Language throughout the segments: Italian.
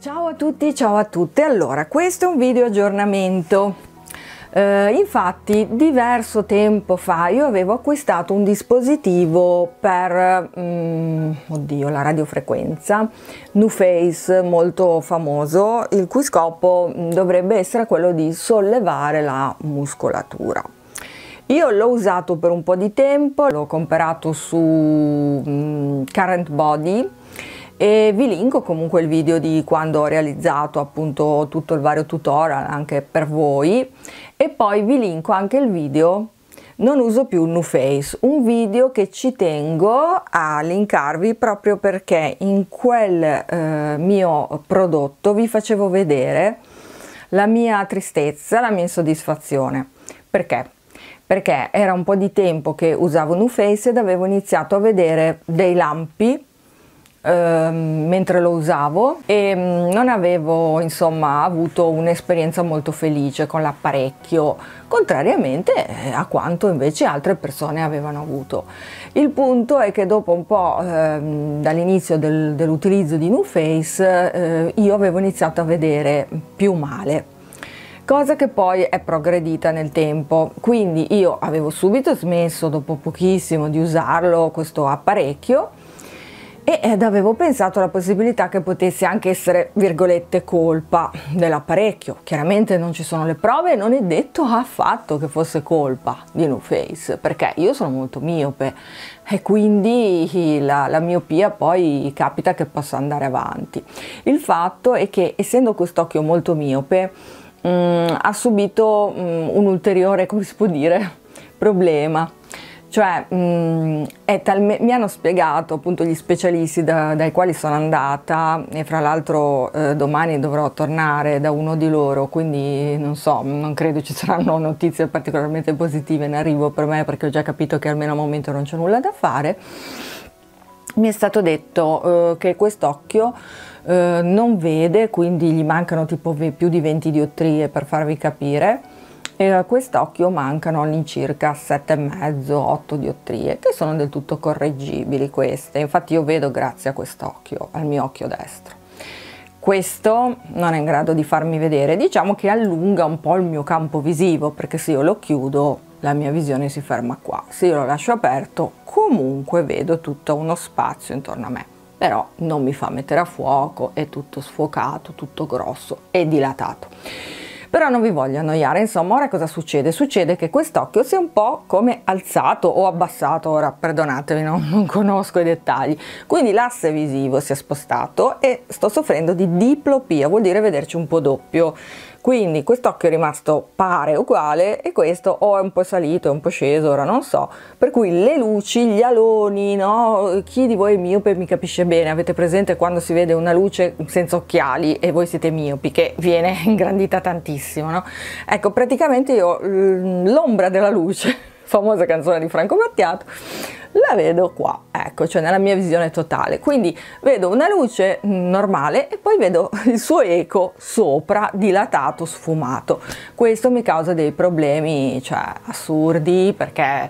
Ciao a tutti, ciao a tutte. Allora, questo è un video aggiornamento. Eh, infatti diverso tempo fa io avevo acquistato un dispositivo per mm, oddio, la radiofrequenza Nuface molto famoso il cui scopo mm, dovrebbe essere quello di sollevare la muscolatura io l'ho usato per un po' di tempo, l'ho comprato su mm, Current Body e vi linko comunque il video di quando ho realizzato appunto tutto il vario tutorial anche per voi e poi vi linko anche il video non uso più New Face, un video che ci tengo a linkarvi proprio perché in quel eh, mio prodotto vi facevo vedere la mia tristezza, la mia insoddisfazione. Perché? perché era un po' di tempo che usavo New Face ed avevo iniziato a vedere dei lampi eh, mentre lo usavo e mm, non avevo insomma avuto un'esperienza molto felice con l'apparecchio contrariamente eh, a quanto invece altre persone avevano avuto il punto è che dopo un po' eh, dall'inizio del, dell'utilizzo di New Face eh, io avevo iniziato a vedere più male cosa che poi è progredita nel tempo. Quindi io avevo subito smesso, dopo pochissimo, di usarlo questo apparecchio ed avevo pensato alla possibilità che potesse anche essere, virgolette, colpa dell'apparecchio. Chiaramente non ci sono le prove e non è detto affatto che fosse colpa di No Face, perché io sono molto miope e quindi la, la miopia poi capita che possa andare avanti. Il fatto è che essendo quest'occhio molto miope, mh, mm, ha subito mh, mm, un ulteriore, come si può dire, problema. Cioè, mh, mm, mi hanno spiegato appunto gli specialisti da, dai quali sono andata e fra l'altro eh, domani dovrò tornare da uno di loro, quindi non so, non credo ci saranno notizie particolarmente positive in arrivo per me perché ho già capito che almeno al momento non c'è nulla da fare mi è stato detto eh, che quest'occhio eh, non vede, quindi gli mancano tipo più di 20 diottrie per farvi capire, e a eh, quest'occhio mancano all'incirca 7,5-8 diottrie, che sono del tutto correggibili queste, infatti io vedo grazie a quest'occhio, al mio occhio destro. Questo non è in grado di farmi vedere, diciamo che allunga un po' il mio campo visivo, perché se io lo chiudo la mia visione si ferma qua. Se io lo lascio aperto, comunque vedo tutto uno spazio intorno a me. Però non mi fa mettere a fuoco, è tutto sfocato, tutto grosso e dilatato. Però non vi voglio annoiare, insomma, ora cosa succede? Succede che quest'occhio si è un po' come alzato o abbassato, ora perdonatemi, no? non conosco i dettagli. Quindi l'asse visivo si è spostato e sto soffrendo di diplopia, vuol dire vederci un po' doppio quindi quest'occhio è rimasto pare uguale e questo o è un po' salito, è un po' sceso, ora non so, per cui le luci, gli aloni, no? chi di voi è miope mi capisce bene, avete presente quando si vede una luce senza occhiali e voi siete miopi che viene ingrandita tantissimo, no? ecco praticamente io l'ombra della luce famosa canzone di Franco Battiato, la vedo qua, ecco, cioè nella mia visione totale. Quindi vedo una luce mm, normale e poi vedo il suo eco sopra, dilatato, sfumato. Questo mi causa dei problemi, cioè, assurdi, perché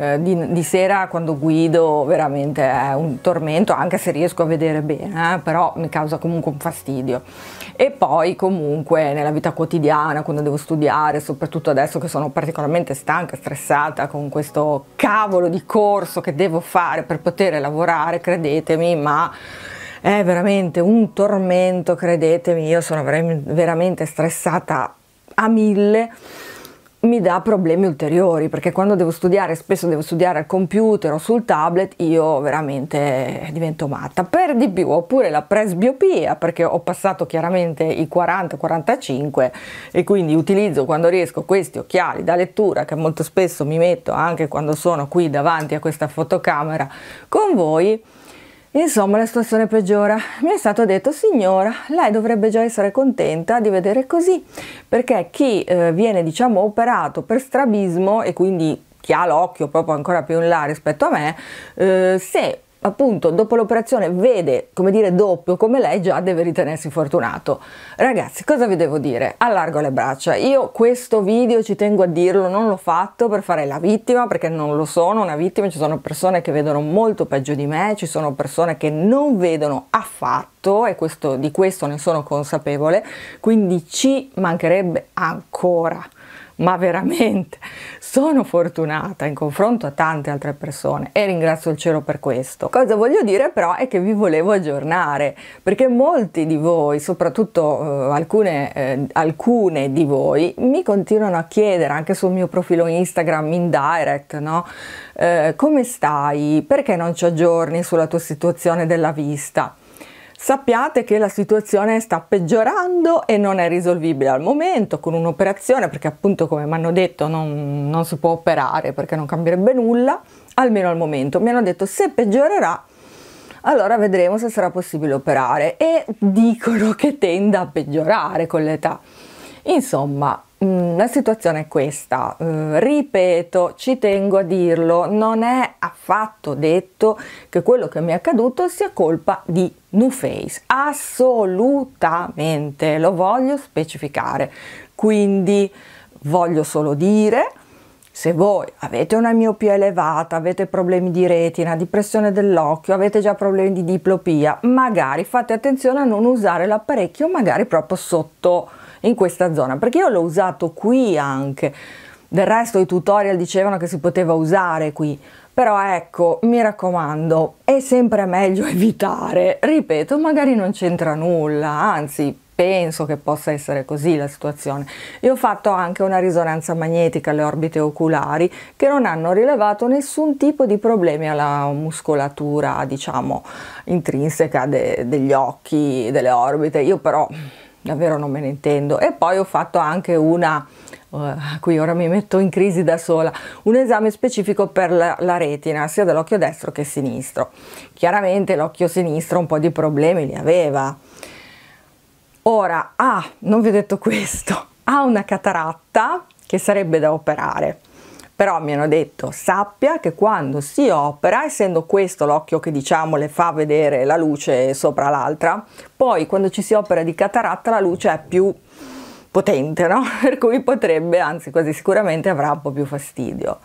eh, di, di, sera quando guido veramente è un tormento, anche se riesco a vedere bene, eh, però mi causa comunque un fastidio. E poi comunque nella vita quotidiana, quando devo studiare, soprattutto adesso che sono particolarmente stanca, stressata con questo cavolo di corso che devo fare per poter lavorare, credetemi, ma è veramente un tormento, credetemi, io sono veramente stressata a mille mi dà problemi ulteriori perché quando devo studiare spesso devo studiare al computer o sul tablet io veramente divento matta per di più oppure la presbiopia perché ho passato chiaramente i 40-45 e quindi utilizzo quando riesco questi occhiali da lettura che molto spesso mi metto anche quando sono qui davanti a questa fotocamera con voi Insomma, la situazione peggiora. Mi è stato detto, signora, lei dovrebbe già essere contenta di vedere così, perché chi eh, viene, diciamo, operato per strabismo e quindi chi ha l'occhio proprio ancora più in là rispetto a me, eh, se appunto dopo l'operazione vede, come dire, doppio, come lei già deve ritenersi fortunato. Ragazzi, cosa vi devo dire? Allargo le braccia. Io questo video, ci tengo a dirlo, non l'ho fatto per fare la vittima, perché non lo sono una vittima, ci sono persone che vedono molto peggio di me, ci sono persone che non vedono affatto e questo, di questo ne sono consapevole, quindi ci mancherebbe ancora ma veramente sono fortunata in confronto a tante altre persone e ringrazio il cielo per questo. Cosa voglio dire però è che vi volevo aggiornare perché molti di voi, soprattutto eh, alcune, eh, alcune, di voi, mi continuano a chiedere anche sul mio profilo Instagram in direct, no? Eh, come stai? Perché non ci aggiorni sulla tua situazione della vista? Sappiate che la situazione sta peggiorando e non è risolvibile al momento con un'operazione, perché appunto come mi hanno detto non, non, si può operare perché non cambierebbe nulla, almeno al momento. Mi hanno detto se peggiorerà allora vedremo se sarà possibile operare e dicono che tenda a peggiorare con l'età. Insomma, Mm, la situazione è questa, eh, ripeto, ci tengo a dirlo, non è affatto detto che quello che mi è accaduto sia colpa di Nuface, assolutamente, lo voglio specificare. Quindi voglio solo dire se voi avete una miopia elevata, avete problemi di retina, di pressione dell'occhio, avete già problemi di diplopia, magari fate attenzione a non usare l'apparecchio magari proprio sotto in questa zona, perché io l'ho usato qui anche. Del resto i tutorial dicevano che si poteva usare qui, però ecco, mi raccomando, è sempre meglio evitare. Ripeto, magari non c'entra nulla, anzi penso che possa essere così la situazione. Io ho fatto anche una risonanza magnetica alle orbite oculari che non hanno rilevato nessun tipo di problemi alla muscolatura, diciamo, intrinseca de degli occhi, delle orbite. Io però davvero non me ne intendo. E poi ho fatto anche una Uh, qui ora mi metto in crisi da sola, un esame specifico per la, la retina, sia dell'occhio destro che sinistro. Chiaramente l'occhio sinistro un po' di problemi li aveva, Ora, ah, non vi ho detto questo, ha una cataratta che sarebbe da operare però mi hanno detto sappia che quando si opera, essendo questo l'occhio che diciamo le fa vedere la luce sopra l'altra, poi quando ci si opera di cataratta la luce è più potente, no? per cui potrebbe, anzi quasi sicuramente avrà un po' più fastidio.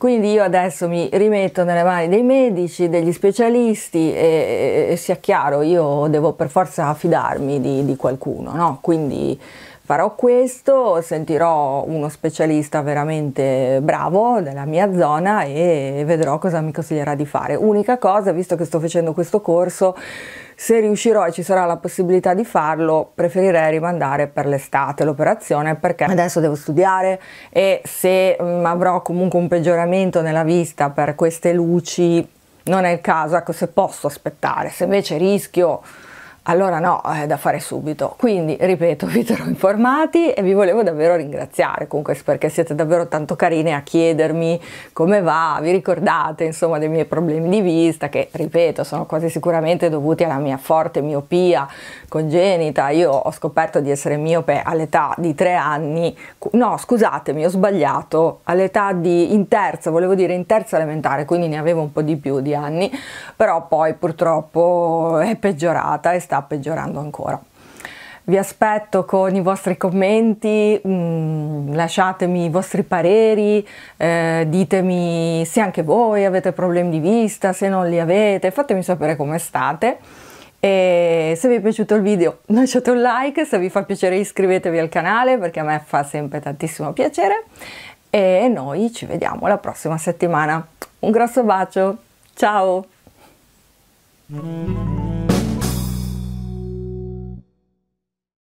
Quindi io adesso mi rimetto nelle mani dei medici, degli specialisti e, e, sia chiaro, io devo per forza fidarmi di, di qualcuno, no? Quindi farò questo, sentirò uno specialista veramente bravo della mia zona e vedrò cosa mi consiglierà di fare. Unica cosa, visto che sto facendo questo corso, se riuscirò e ci sarà la possibilità di farlo, preferirei rimandare per l'estate l'operazione perché adesso devo studiare e se mm, avrò comunque un peggioramento nella vista per queste luci non è il caso, ecco se posso aspettare, se invece rischio allora no, è eh, da fare subito. Quindi, ripeto, vi terrò informati e vi volevo davvero ringraziare comunque perché siete davvero tanto carine a chiedermi come va, vi ricordate insomma dei miei problemi di vista che, ripeto, sono quasi sicuramente dovuti alla mia forte miopia congenita. Io ho scoperto di essere miope all'età di tre anni, no scusatemi, ho sbagliato, all'età di in terza, volevo dire in terza elementare, quindi ne avevo un po' di più di anni, però poi purtroppo è peggiorata, è stata peggiorando ancora. Vi aspetto con i vostri commenti, mm, lasciatemi i vostri pareri, eh, ditemi se anche voi avete problemi di vista, se non li avete, fatemi sapere come state. E se vi è piaciuto il video lasciate un like, se vi fa piacere iscrivetevi al canale perché a me fa sempre tantissimo piacere e noi ci vediamo la prossima settimana. Un grosso bacio, ciao!